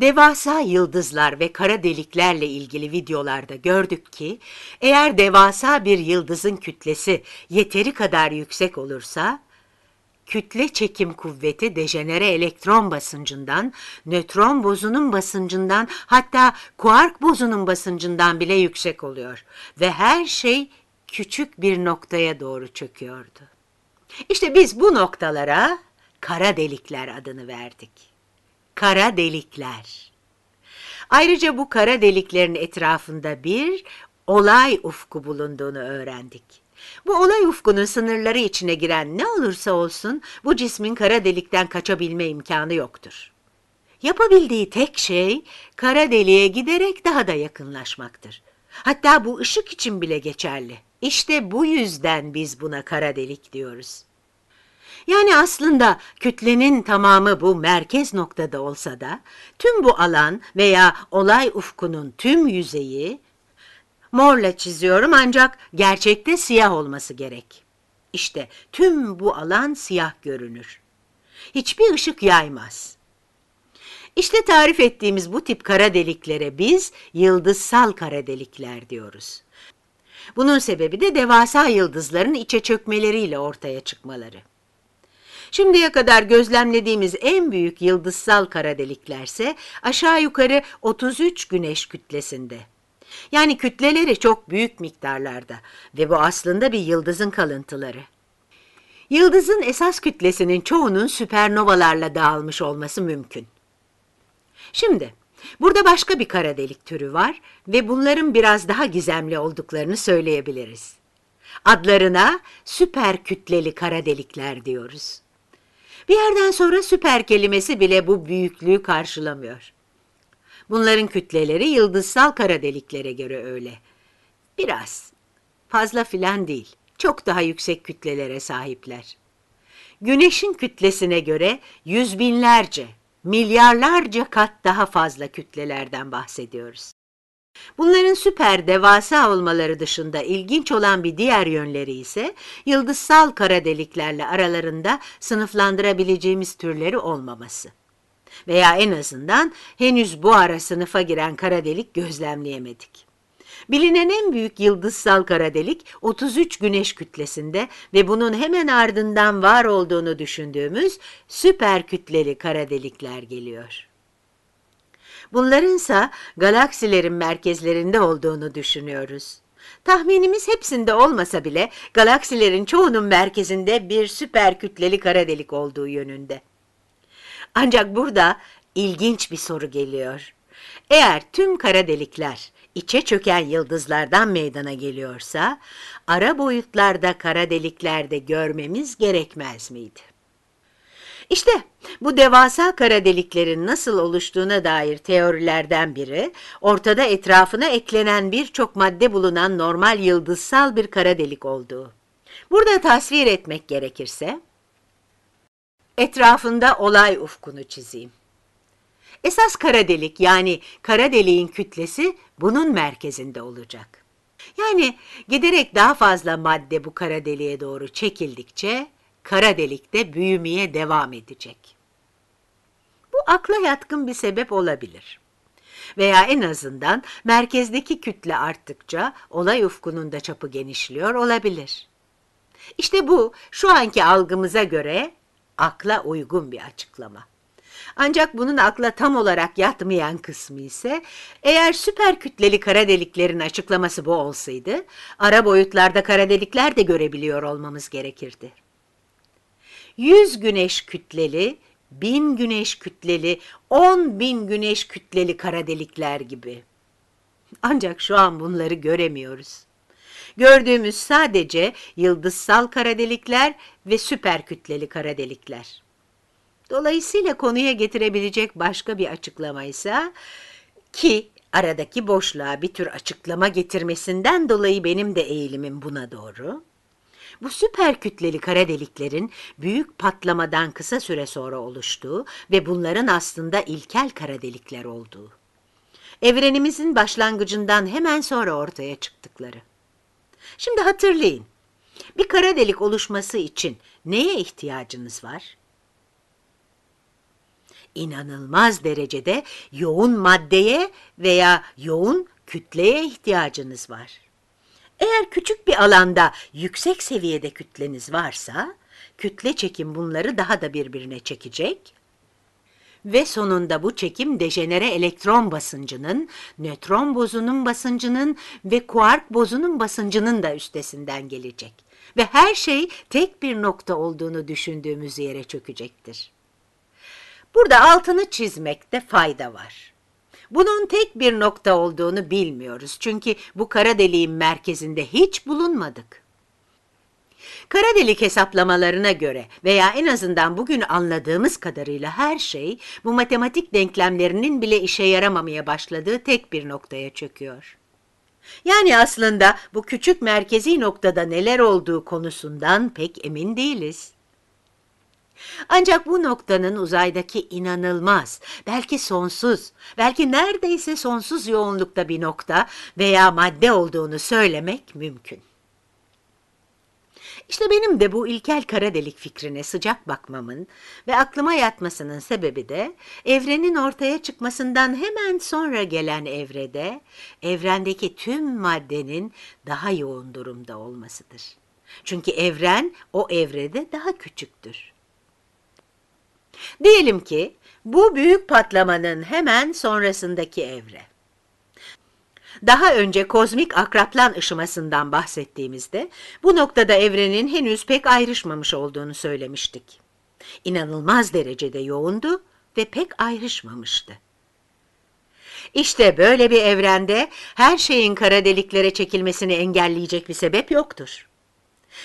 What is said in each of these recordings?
Devasa yıldızlar ve kara deliklerle ilgili videolarda gördük ki eğer devasa bir yıldızın kütlesi yeteri kadar yüksek olursa kütle çekim kuvveti dejenere elektron basıncından, nötron bozunun basıncından hatta kuark bozunun basıncından bile yüksek oluyor ve her şey küçük bir noktaya doğru çöküyordu. İşte biz bu noktalara kara delikler adını verdik kara delikler. Ayrıca bu kara deliklerin etrafında bir olay ufku bulunduğunu öğrendik. Bu olay ufkunun sınırları içine giren ne olursa olsun bu cismin kara delikten kaçabilme imkanı yoktur. Yapabildiği tek şey kara deliğe giderek daha da yakınlaşmaktır. Hatta bu ışık için bile geçerli. İşte bu yüzden biz buna kara delik diyoruz. Yani aslında kütlenin tamamı bu merkez noktada olsa da tüm bu alan veya olay ufkunun tüm yüzeyi morla çiziyorum ancak gerçekte siyah olması gerek. İşte tüm bu alan siyah görünür. Hiçbir ışık yaymaz. İşte tarif ettiğimiz bu tip kara deliklere biz yıldızsal kara delikler diyoruz. Bunun sebebi de devasa yıldızların içe çökmeleriyle ortaya çıkmaları. Şimdiye kadar gözlemlediğimiz en büyük yıldızsal kara deliklerse aşağı yukarı 33 güneş kütlesinde. Yani kütleleri çok büyük miktarlarda ve bu aslında bir yıldızın kalıntıları. Yıldızın esas kütlesinin çoğunun süpernovalarla dağılmış olması mümkün. Şimdi burada başka bir kara delik türü var ve bunların biraz daha gizemli olduklarını söyleyebiliriz. Adlarına süper kütleli kara delikler diyoruz. Bir yerden sonra süper kelimesi bile bu büyüklüğü karşılamıyor. Bunların kütleleri yıldızsal kara deliklere göre öyle. Biraz, fazla filan değil, çok daha yüksek kütlelere sahipler. Güneşin kütlesine göre yüz binlerce, milyarlarca kat daha fazla kütlelerden bahsediyoruz. Bunların süper devasa olmaları dışında ilginç olan bir diğer yönleri ise yıldızsal kara deliklerle aralarında sınıflandırabileceğimiz türleri olmaması. Veya en azından henüz bu ara sınıfa giren kara delik gözlemleyemedik. Bilinen en büyük yıldızsal kara delik 33 güneş kütlesinde ve bunun hemen ardından var olduğunu düşündüğümüz süper kütleli kara delikler geliyor. Bunlarınsa galaksilerin merkezlerinde olduğunu düşünüyoruz. Tahminimiz hepsinde olmasa bile galaksilerin çoğunun merkezinde bir süper kütleli kara delik olduğu yönünde. Ancak burada ilginç bir soru geliyor. Eğer tüm kara delikler içe çöken yıldızlardan meydana geliyorsa, ara boyutlarda kara deliklerde görmemiz gerekmez miydi? İşte bu devasa kara deliklerin nasıl oluştuğuna dair teorilerden biri, ortada etrafına eklenen birçok madde bulunan normal yıldızsal bir kara delik olduğu. Burada tasvir etmek gerekirse, etrafında olay ufkunu çizeyim. Esas kara delik yani kara deliğin kütlesi bunun merkezinde olacak. Yani giderek daha fazla madde bu kara deliğe doğru çekildikçe kara delikte büyümeye devam edecek. Bu akla yatkın bir sebep olabilir. Veya en azından merkezdeki kütle arttıkça olay ufkunun da çapı genişliyor olabilir. İşte bu şu anki algımıza göre akla uygun bir açıklama. Ancak bunun akla tam olarak yatmayan kısmı ise eğer süper kütleli kara deliklerin açıklaması bu olsaydı, ara boyutlarda kara delikler de görebiliyor olmamız gerekirdi. 100 güneş kütleli, 1000 güneş kütleli, 10 bin güneş kütleli kara delikler gibi. Ancak şu an bunları göremiyoruz. Gördüğümüz sadece yıldızsal kara delikler ve süper kütleli kara delikler. Dolayısıyla konuya getirebilecek başka bir açıklama ise ki aradaki boşluğa bir tür açıklama getirmesinden dolayı benim de eğilimim buna doğru. Bu süper kütleli kara deliklerin büyük patlamadan kısa süre sonra oluştuğu ve bunların aslında ilkel kara delikler olduğu. Evrenimizin başlangıcından hemen sonra ortaya çıktıkları. Şimdi hatırlayın. Bir kara delik oluşması için neye ihtiyacınız var? İnanılmaz derecede yoğun maddeye veya yoğun kütleye ihtiyacınız var. Eğer küçük bir alanda yüksek seviyede kütleniz varsa, kütle çekim bunları daha da birbirine çekecek ve sonunda bu çekim dejenere elektron basıncının, nötron bozunun basıncının ve kuark bozunun basıncının da üstesinden gelecek. Ve her şey tek bir nokta olduğunu düşündüğümüz yere çökecektir. Burada altını çizmekte fayda var. Bunun tek bir nokta olduğunu bilmiyoruz çünkü bu kara deliğin merkezinde hiç bulunmadık. Kara delik hesaplamalarına göre veya en azından bugün anladığımız kadarıyla her şey bu matematik denklemlerinin bile işe yaramamaya başladığı tek bir noktaya çöküyor. Yani aslında bu küçük merkezi noktada neler olduğu konusundan pek emin değiliz. Ancak bu noktanın uzaydaki inanılmaz, belki sonsuz, belki neredeyse sonsuz yoğunlukta bir nokta veya madde olduğunu söylemek mümkün. İşte benim de bu ilkel kara delik fikrine sıcak bakmamın ve aklıma yatmasının sebebi de evrenin ortaya çıkmasından hemen sonra gelen evrede evrendeki tüm maddenin daha yoğun durumda olmasıdır. Çünkü evren o evrede daha küçüktür. Diyelim ki bu büyük patlamanın hemen sonrasındaki evre. Daha önce kozmik akraplan ışımasından bahsettiğimizde bu noktada evrenin henüz pek ayrışmamış olduğunu söylemiştik. İnanılmaz derecede yoğundu ve pek ayrışmamıştı. İşte böyle bir evrende her şeyin kara deliklere çekilmesini engelleyecek bir sebep yoktur.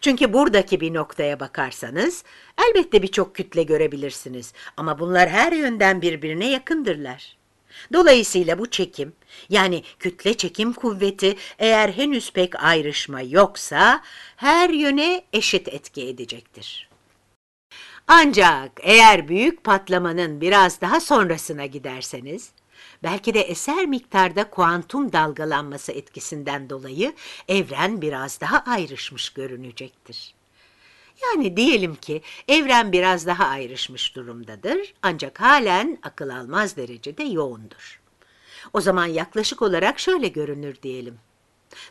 Çünkü buradaki bir noktaya bakarsanız elbette birçok kütle görebilirsiniz ama bunlar her yönden birbirine yakındırlar. Dolayısıyla bu çekim yani kütle çekim kuvveti eğer henüz pek ayrışma yoksa her yöne eşit etki edecektir. Ancak eğer büyük patlamanın biraz daha sonrasına giderseniz belki de eser miktarda kuantum dalgalanması etkisinden dolayı evren biraz daha ayrışmış görünecektir. Yani diyelim ki evren biraz daha ayrışmış durumdadır ancak halen akıl almaz derecede yoğundur. O zaman yaklaşık olarak şöyle görünür diyelim.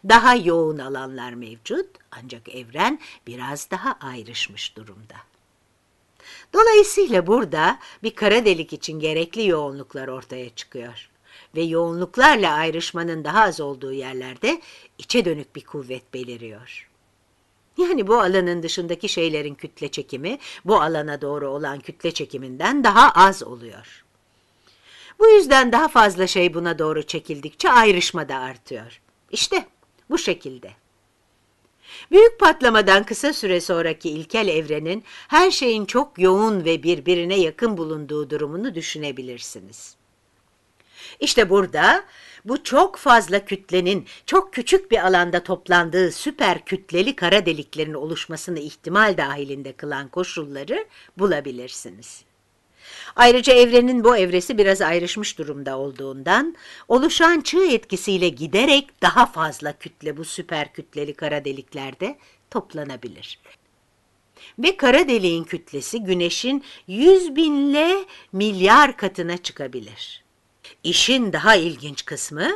Daha yoğun alanlar mevcut ancak evren biraz daha ayrışmış durumda. Dolayısıyla burada bir kara delik için gerekli yoğunluklar ortaya çıkıyor. Ve yoğunluklarla ayrışmanın daha az olduğu yerlerde içe dönük bir kuvvet beliriyor. Yani bu alanın dışındaki şeylerin kütle çekimi bu alana doğru olan kütle çekiminden daha az oluyor. Bu yüzden daha fazla şey buna doğru çekildikçe ayrışma da artıyor. İşte bu şekilde. Büyük patlamadan kısa süre sonraki ilkel evrenin her şeyin çok yoğun ve birbirine yakın bulunduğu durumunu düşünebilirsiniz. İşte burada bu çok fazla kütlenin çok küçük bir alanda toplandığı süper kütleli kara deliklerin oluşmasını ihtimal dahilinde kılan koşulları bulabilirsiniz. Ayrıca evrenin bu evresi biraz ayrışmış durumda olduğundan, oluşan çığ etkisiyle giderek daha fazla kütle bu süper kütleli kara deliklerde toplanabilir. Ve kara deliğin kütlesi güneşin yüz binle milyar katına çıkabilir. İşin daha ilginç kısmı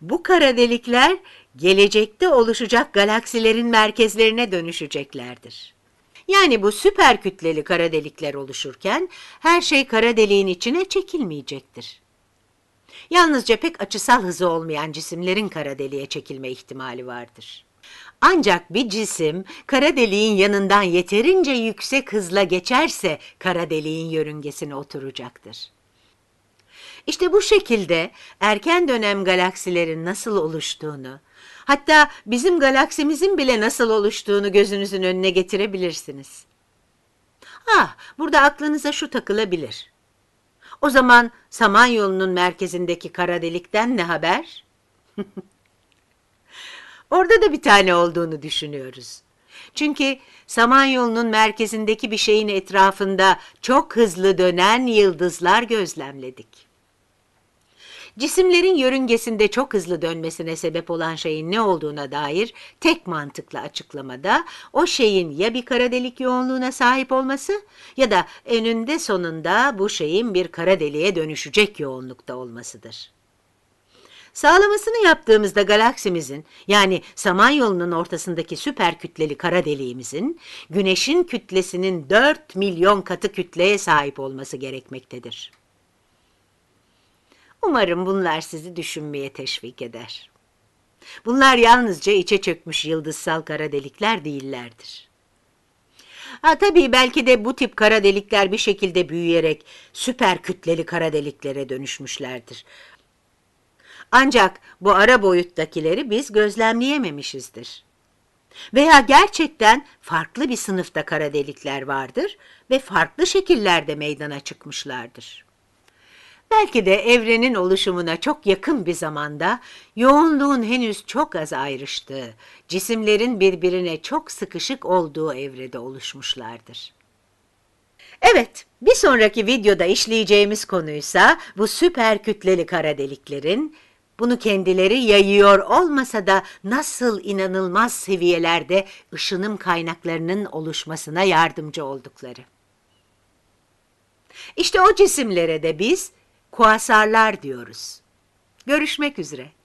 bu kara delikler gelecekte oluşacak galaksilerin merkezlerine dönüşeceklerdir. Yani bu süper kütleli kara delikler oluşurken her şey kara deliğin içine çekilmeyecektir. Yalnızca pek açısal hızı olmayan cisimlerin kara deliğe çekilme ihtimali vardır. Ancak bir cisim kara deliğin yanından yeterince yüksek hızla geçerse kara deliğin yörüngesine oturacaktır. İşte bu şekilde erken dönem galaksilerin nasıl oluştuğunu, hatta bizim galaksimizin bile nasıl oluştuğunu gözünüzün önüne getirebilirsiniz. Ah, burada aklınıza şu takılabilir. O zaman Samanyolu'nun merkezindeki kara delikten ne haber? Orada da bir tane olduğunu düşünüyoruz. Çünkü Samanyolu'nun merkezindeki bir şeyin etrafında çok hızlı dönen yıldızlar gözlemledik cisimlerin yörüngesinde çok hızlı dönmesine sebep olan şeyin ne olduğuna dair tek mantıklı açıklamada o şeyin ya bir kara delik yoğunluğuna sahip olması ya da önünde sonunda bu şeyin bir kara deliğe dönüşecek yoğunlukta olmasıdır. Sağlamasını yaptığımızda galaksimizin yani Samanyolu'nun ortasındaki süper kütleli kara deliğimizin güneşin kütlesinin 4 milyon katı kütleye sahip olması gerekmektedir. Umarım bunlar sizi düşünmeye teşvik eder. Bunlar yalnızca içe çökmüş yıldızsal kara delikler değillerdir. Ha, tabii belki de bu tip kara delikler bir şekilde büyüyerek süper kütleli kara deliklere dönüşmüşlerdir. Ancak bu ara boyuttakileri biz gözlemleyememişizdir. Veya gerçekten farklı bir sınıfta kara delikler vardır ve farklı şekillerde meydana çıkmışlardır. Belki de evrenin oluşumuna çok yakın bir zamanda yoğunluğun henüz çok az ayrıştığı, cisimlerin birbirine çok sıkışık olduğu evrede oluşmuşlardır. Evet, bir sonraki videoda işleyeceğimiz konuysa bu süper kütleli kara deliklerin bunu kendileri yayıyor olmasa da nasıl inanılmaz seviyelerde ışınım kaynaklarının oluşmasına yardımcı oldukları. İşte o cisimlere de biz kuasarlar diyoruz. Görüşmek üzere.